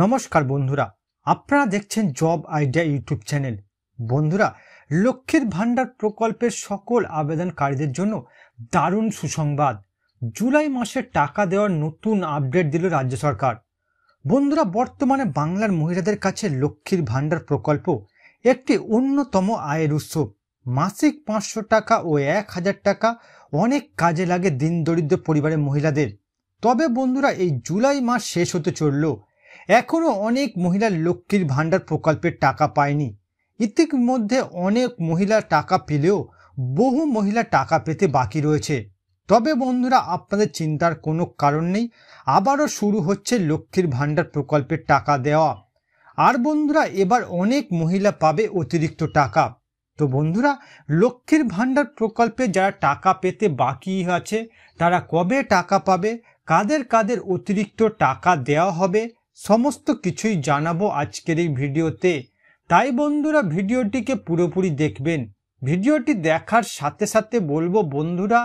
নমস্কার বন্ধুরা আপনারা দেখছেন জব আইডিয়া ইউটিউব চ্যানেল বন্ধুরা লক্ষ্মীর ভাণ্ডার প্রকল্পের সকল আবেদনকারীদের জন্য দারুণ সুসংবাদ জুলাই মাসে টাকা দেওয়ার নতুন আপডেট দিল রাজ্য সরকার বন্ধুরা বর্তমানে বাংলার মহিলাদের কাছে লক্ষ্মীর ভাণ্ডার প্রকল্প একটি অন্যতম আয়ের উৎস মাসিক পাঁচশো টাকা ও এক হাজার টাকা অনেক কাজে লাগে দিন দরিদ্র পরিবারের মহিলাদের তবে বন্ধুরা এই জুলাই মাস শেষ হতে চললো এখনও অনেক মহিলা লক্ষ্মীর ভাণ্ডার প্রকল্পের টাকা পায়নি ইতিমধ্যে অনেক মহিলা টাকা পেলেও বহু মহিলা টাকা পেতে বাকি রয়েছে তবে বন্ধুরা আপনাদের চিন্তার কোনো কারণ নেই আবারও শুরু হচ্ছে লক্ষ্মীর ভাণ্ডার প্রকল্পের টাকা দেওয়া আর বন্ধুরা এবার অনেক মহিলা পাবে অতিরিক্ত টাকা তো বন্ধুরা লক্ষ্মীর ভাণ্ডার প্রকল্পে যারা টাকা পেতে বাকি আছে তারা কবে টাকা পাবে কাদের কাদের অতিরিক্ত টাকা দেওয়া হবে সমস্ত কিছুই জানাবো আজকের এই ভিডিওতে তাই বন্ধুরা ভিডিওটিকে পুরোপুরি দেখবেন ভিডিওটি দেখার সাথে সাথে বলবো বন্ধুরা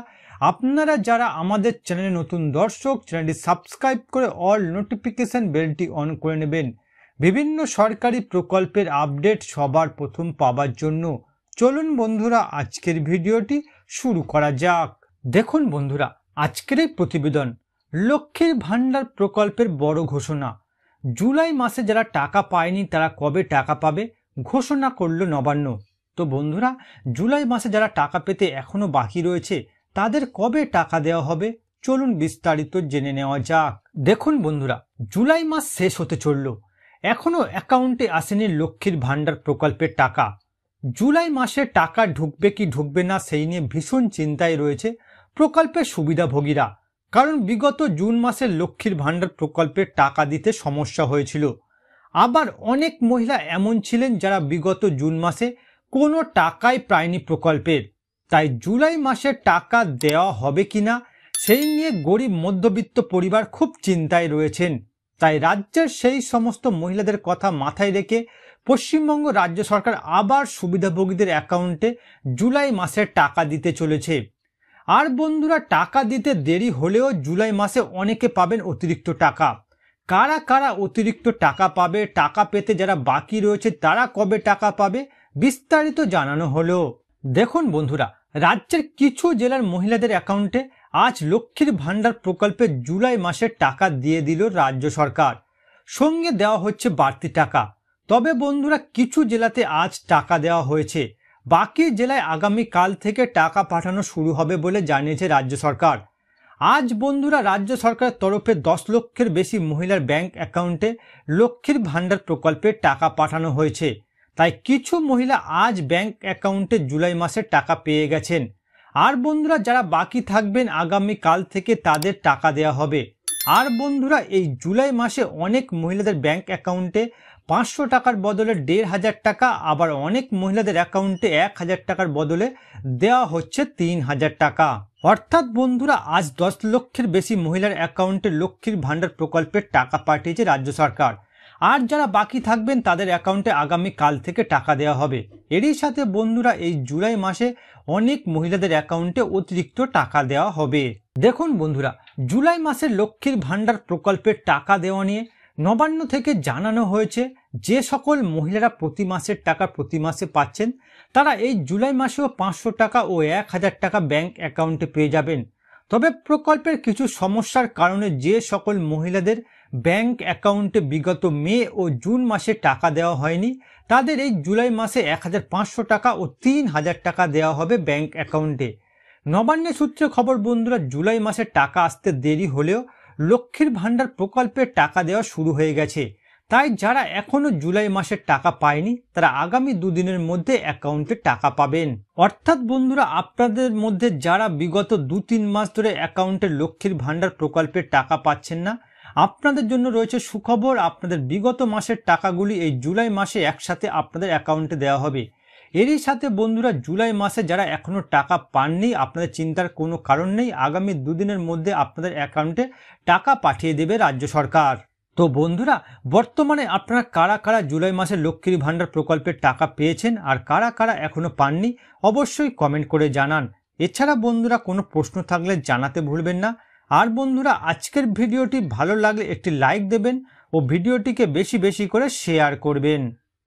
আপনারা যারা আমাদের চ্যানেলে নতুন দর্শক চ্যানেলটি সাবস্ক্রাইব করে অল নোটিফিকেশান বেলটি অন করে নেবেন বিভিন্ন সরকারি প্রকল্পের আপডেট সবার প্রথম পাবার জন্য চলুন বন্ধুরা আজকের ভিডিওটি শুরু করা যাক দেখুন বন্ধুরা আজকের এই প্রতিবেদন লক্ষ্মীর ভাণ্ডার প্রকল্পের বড় ঘোষণা জুলাই মাসে যারা টাকা পায়নি তারা কবে টাকা পাবে ঘোষণা করল নবান্ন তো বন্ধুরা জুলাই মাসে যারা টাকা পেতে এখনও বাকি রয়েছে তাদের কবে টাকা দেওয়া হবে চলুন বিস্তারিত জেনে নেওয়া যাক দেখুন বন্ধুরা জুলাই মাস শেষ হতে চলল এখনও অ্যাকাউন্টে আসেনি লক্ষ্মীর ভাণ্ডার প্রকল্পের টাকা জুলাই মাসে টাকা ঢুকবে কি ঢুকবে না সেই নিয়ে ভীষণ চিন্তায় রয়েছে প্রকল্পের সুবিধাভোগীরা কারণ বিগত জুন মাসে লক্ষ্মীর ভাণ্ডার প্রকল্পে টাকা দিতে সমস্যা হয়েছিল আবার অনেক মহিলা এমন ছিলেন যারা বিগত জুন মাসে কোনো টাকাই পায়নি প্রকল্পের তাই জুলাই মাসে টাকা দেওয়া হবে কি না সেই নিয়ে গরিব মধ্যবিত্ত পরিবার খুব চিন্তায় রয়েছেন তাই রাজ্যের সেই সমস্ত মহিলাদের কথা মাথায় রেখে পশ্চিমবঙ্গ রাজ্য সরকার আবার সুবিধাভোগীদের অ্যাকাউন্টে জুলাই মাসে টাকা দিতে চলেছে আর বন্ধুরা টাকা দিতে দেরি হলেও জুলাই মাসে অনেকে পাবেন অতিরিক্ত টাকা কারা কারা অতিরিক্ত টাকা পাবে টাকা পেতে যারা বাকি রয়েছে তারা কবে টাকা পাবে বিস্তারিত জানানো হলো দেখুন বন্ধুরা রাজ্যের কিছু জেলার মহিলাদের অ্যাকাউন্টে আজ লক্ষ্মীর ভাণ্ডার প্রকল্পে জুলাই মাসে টাকা দিয়ে দিল রাজ্য সরকার সঙ্গে দেওয়া হচ্ছে বাড়তি টাকা তবে বন্ধুরা কিছু জেলাতে আজ টাকা দেওয়া হয়েছে বাকি জেলায় আগামীকাল থেকে টাকা পাঠানো শুরু হবে বলে জানিয়েছে রাজ্য সরকার আজ বন্ধুরা রাজ্য সরকারের তরফে দশ লক্ষের বেশি মহিলার ব্যাংক অ্যাকাউন্টে লক্ষ্মীর ভাণ্ডার প্রকল্পে টাকা পাঠানো হয়েছে তাই কিছু মহিলা আজ ব্যাংক অ্যাকাউন্টে জুলাই মাসে টাকা পেয়ে গেছেন আর বন্ধুরা যারা বাকি থাকবেন আগামী কাল থেকে তাদের টাকা দেয়া হবে আর বন্ধুরা এই জুলাই মাসে অনেক মহিলাদের ব্যাংক অ্যাকাউন্টে পাঁচশো টাকার বদলে দেড় হাজার টাকা আবার অনেক মহিলাদের অ্যাকাউন্টে এক হাজার টাকার বদলে দেওয়া হচ্ছে তিন হাজার টাকা অর্থাৎ বন্ধুরা আজ দশ লক্ষের বেশি মহিলার অ্যাকাউন্টে লক্ষ্মীর ভাণ্ডার প্রকল্পের টাকা পাঠিয়েছে রাজ্য সরকার আর যারা বাকি থাকবেন তাদের অ্যাকাউন্টে আগামী কাল থেকে টাকা দেওয়া হবে এরই সাথে বন্ধুরা এই জুলাই মাসে অনেক মহিলাদের অ্যাকাউন্টে অতিরিক্ত টাকা দেওয়া হবে দেখুন বন্ধুরা জুলাই মাসে লক্ষ্মীর ভাণ্ডার প্রকল্পের টাকা দেওয়া নিয়ে নবান্ন থেকে জানানো হয়েছে যে সকল মহিলারা প্রতি মাসের টাকা প্রতি মাসে পাচ্ছেন তারা এই জুলাই মাসেও পাঁচশো টাকা ও এক হাজার টাকা ব্যাংক অ্যাকাউন্টে পেয়ে যাবেন তবে প্রকল্পের কিছু সমস্যার কারণে যে সকল মহিলাদের ব্যাংক অ্যাকাউন্টে বিগত মে ও জুন মাসে টাকা দেওয়া হয়নি তাদের এই জুলাই মাসে এক টাকা ও তিন হাজার টাকা দেওয়া হবে ব্যাংক অ্যাকাউন্টে নবান্ন সূত্রে খবর বন্ধুরা জুলাই মাসে টাকা আসতে দেরি হলেও লক্ষ্মীর ভাণ্ডার প্রকল্পে টাকা দেওয়া শুরু হয়ে গেছে তাই যারা এখনও জুলাই মাসের টাকা পায়নি তারা আগামী দুদিনের মধ্যে অ্যাকাউন্টে টাকা পাবেন অর্থাৎ বন্ধুরা আপনাদের মধ্যে যারা বিগত দু তিন মাস ধরে অ্যাকাউন্টে লক্ষ্মীর ভাণ্ডার প্রকল্পের টাকা পাচ্ছেন না আপনাদের জন্য রয়েছে সুখবর আপনাদের বিগত মাসের টাকাগুলি এই জুলাই মাসে একসাথে আপনাদের অ্যাকাউন্টে দেওয়া হবে এরই সাথে বন্ধুরা জুলাই মাসে যারা এখনও টাকা পাননি আপনাদের চিন্তার কোনো কারণ নেই আগামী দুদিনের মধ্যে আপনাদের অ্যাকাউন্টে টাকা পাঠিয়ে দেবে রাজ্য সরকার তো বন্ধুরা বর্তমানে আপনারা কারা কারা জুলাই মাসে লক্ষ্মীর ভাণ্ডার প্রকল্পের টাকা পেয়েছেন আর কারা কারা এখনও পাননি অবশ্যই কমেন্ট করে জানান এছাড়া বন্ধুরা কোনো প্রশ্ন থাকলে জানাতে ভুলবেন না আর বন্ধুরা আজকের ভিডিওটি ভালো লাগলে একটি লাইক দেবেন ও ভিডিওটিকে বেশি বেশি করে শেয়ার করবেন